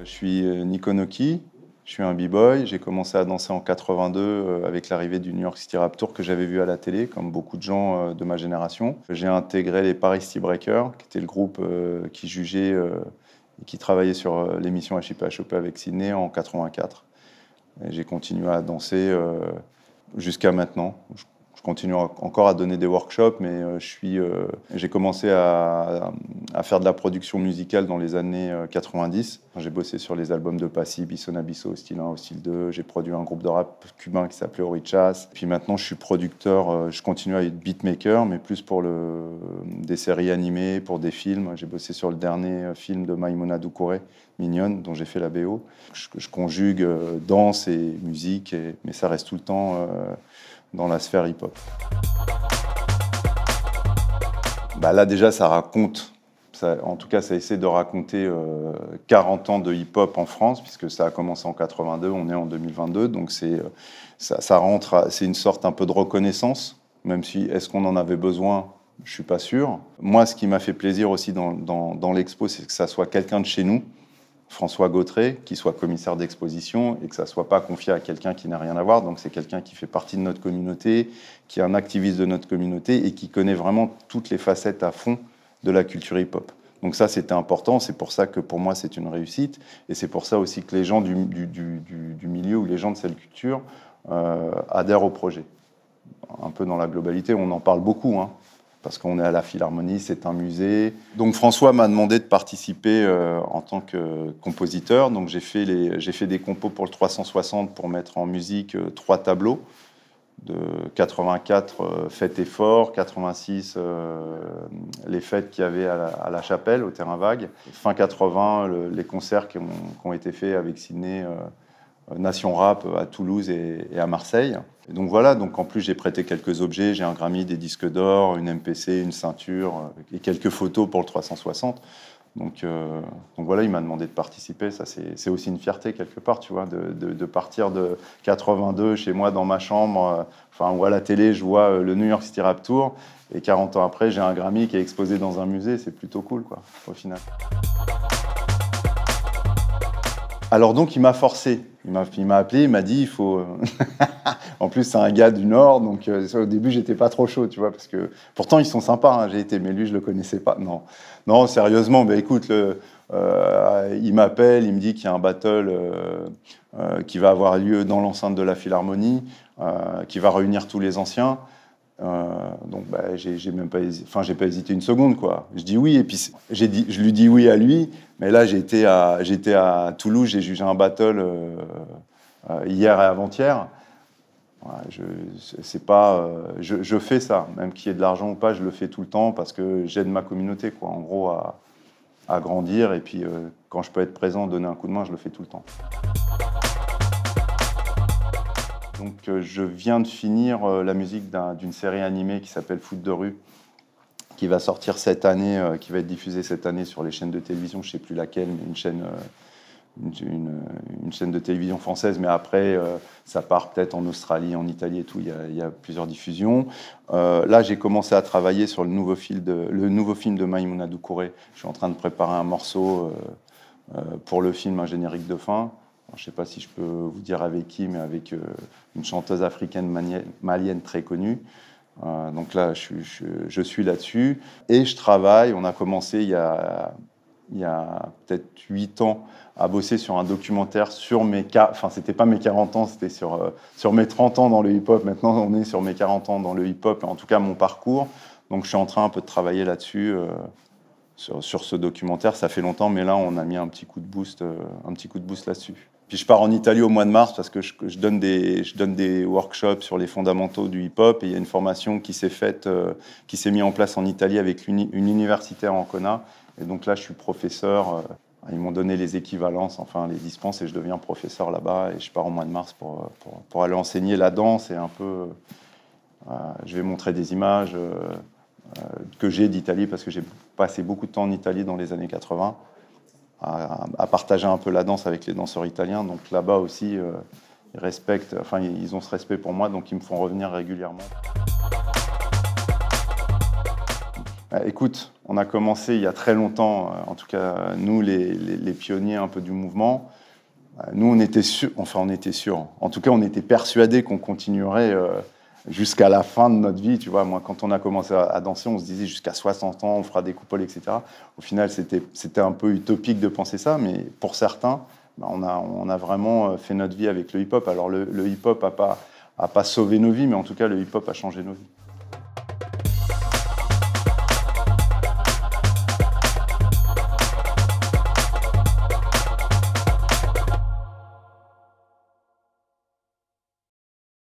Je suis euh, Nikonoki, je suis un b-boy. J'ai commencé à danser en 82 euh, avec l'arrivée du New York City Rap Tour que j'avais vu à la télé, comme beaucoup de gens euh, de ma génération. J'ai intégré les Paris City Breakers, qui était le groupe qui jugeait et qui travaillait sur l'émission HIPHOP avec Sydney en 84. J'ai continué à danser jusqu'à maintenant. Je continue encore à donner des workshops, mais j'ai commencé à faire de la production musicale dans les années 90. Euh, j'ai bossé sur les albums de Passy, Bisson au Style 1, Style 2. J'ai produit un groupe de rap cubain qui s'appelait Orichas. Puis maintenant, je suis producteur, euh, je continue à être beatmaker, mais plus pour le, des séries animées, pour des films. J'ai bossé sur le dernier euh, film de Maïmona Doucouré, Mignonne, dont j'ai fait la BO. Je, je conjugue danse et musique, mais ça reste tout le temps dans la sphère hip-hop. Bah là déjà ça raconte en tout cas, ça essaie de raconter 40 euh, ans de hip-hop en France, puisque ça a commencé en 82, on est en 2022, donc c'est euh, ça, rentre, c'est une sorte un peu de reconnaissance, même si est-ce qu'on en avait besoin, je suis pas sûr. Moi, ce qui m'a fait plaisir aussi dans, l'expo, c'est que ça soit quelqu'un de chez nous, François Gautré, qui soit commissaire d'exposition et que ça soit pas confié à quelqu'un qui n'a rien à voir. Donc c'est quelqu'un qui fait partie de notre communauté, qui est un activiste de notre communauté et qui connaît vraiment toutes les facettes à fond de la culture hip-hop. Donc ça, c'était important. C'est pour ça que pour moi, c'est une réussite. Et c'est pour ça aussi que les gens du, milieu ou les gens de cette culture euh, adhèrent au projet. Un peu dans la globalité, on en parle beaucoup, hein, parce qu'on est à la Philharmonie, c'est un musée. Donc François m'a demandé de participer euh, en tant que compositeur. Donc j'ai fait, les, j'ai fait des compos pour le 360 pour mettre en musique euh, trois tableaux de 84 euh, Faites et Fort, 86 les fêtes qu'il y avait à la, chapelle, au terrain vague. Fin 80, les concerts qui ont, été faits avec Sydney, euh, Nation Rap euh, à Toulouse et, à Marseille. donc voilà, donc en plus j'ai prêté quelques objets, j'ai un Grammy, des disques d'or, une MPC, une ceinture euh, et quelques photos pour le 360. Euh, donc, voilà, il m'a demandé de participer. Ça, c'est aussi une fierté quelque part, tu vois, de, partir de 82 chez moi dans ma chambre. Euh, enfin, ou à la télé, je vois euh, le New York City Rap Tour, et 40 ans après, j'ai un Grammy qui est exposé dans un musée. C'est plutôt cool, quoi, au final. Alors donc, il m'a forcé. Il m'a appelé, il m'a dit, il faut... Euh, en plus, c'est un gars du Nord, donc euh, au début, j'étais pas trop chaud, tu vois, parce que... Pourtant, ils sont sympas, hein, j'ai été, mais lui, je le connaissais pas. Non, non sérieusement, ben, écoute, euh, il m'appelle, il me dit qu'il y a un battle qui va avoir lieu dans l'enceinte de la Philharmonie, qui va réunir tous les anciens. Euh, donc, bah, j'ai même pas, hésité, enfin, j'ai pas hésité une seconde, quoi. Je dis oui, et puis je lui dis oui à lui. Mais là, j'étais à, Toulouse, j'ai jugé un battle euh, euh, hier et avant-hier. je, pas, je, fais ça, même qu'il y ait de l'argent ou pas, je le fais tout le temps parce que j'aide ma communauté, quoi. En gros, à grandir et puis quand je peux être présent, donner un coup de main, je le fais tout le temps. Donc euh, je viens de finir euh, la musique d'une série animée qui s'appelle Foot de rue, qui va sortir cette année, euh, qui va être diffusée cette année sur les chaînes de télévision, je ne sais plus laquelle, une chaîne, de télévision française. Mais après, ça part peut-être en Australie, en Italie et tout. Il y a, plusieurs diffusions. là, j'ai commencé à travailler sur le nouveau, film de, le nouveau film de Je suis en train de préparer un morceau pour le film Un générique de fin je ne sais pas si je peux vous dire avec qui, mais avec euh, une chanteuse africaine malienne, très connue. Euh, donc là, je, je, suis là-dessus. Et je travaille, on a commencé il y a, peut-être 8 ans à bosser sur un documentaire sur mes... cas. Enfin, c'était pas mes 40 ans, c'était sur, euh, sur mes 30 ans dans le hip-hop. Maintenant, on est sur mes 40 ans dans le hip-hop, en tout cas mon parcours. Donc je suis en train un peu de travailler là-dessus. Sur, sur, ce documentaire, ça fait longtemps, mais là on a mis un petit coup de boost, un petit coup de boost là-dessus. Puis je pars en Italie au mois de mars parce que je, donne, des, je donne des workshops sur les fondamentaux du hip-hop et il y a une formation qui s'est faite, euh, qui s'est mise en place en Italie avec une, université universitaire en Cona. Et donc là, je suis professeur. Euh, ils m'ont donné les équivalences, enfin les dispenses, et je deviens professeur là-bas. Et je pars au mois de mars pour, euh, aller enseigner la danse et un peu. je vais montrer des images que j'ai d'Italie parce que j'ai passé beaucoup de temps en Italie dans les années 80 à, partager un peu la danse avec les danseurs italiens. Donc là-bas aussi, euh, ils respectent, enfin, ils ont ce respect pour moi, donc ils me font revenir régulièrement. Euh, écoute, on a commencé il y a très longtemps, euh, en tout cas nous, les, pionniers un peu du mouvement. Nous, on était sûrs, enfin on était sûrs, en tout cas on était persuadés qu'on continuerait jusqu'à la fin de notre vie. Tu vois, moi, quand on a commencé à, danser, on se disait jusqu'à 60 ans, on fera des coupoles, etc. Au final, c'était un peu utopique de penser ça, mais pour certains, bah, on, a, vraiment euh, fait notre vie avec le hip-hop. Alors, le, hip-hop n'a pas, a pas sauvé nos vies, mais en tout cas, le hip-hop a changé nos vies.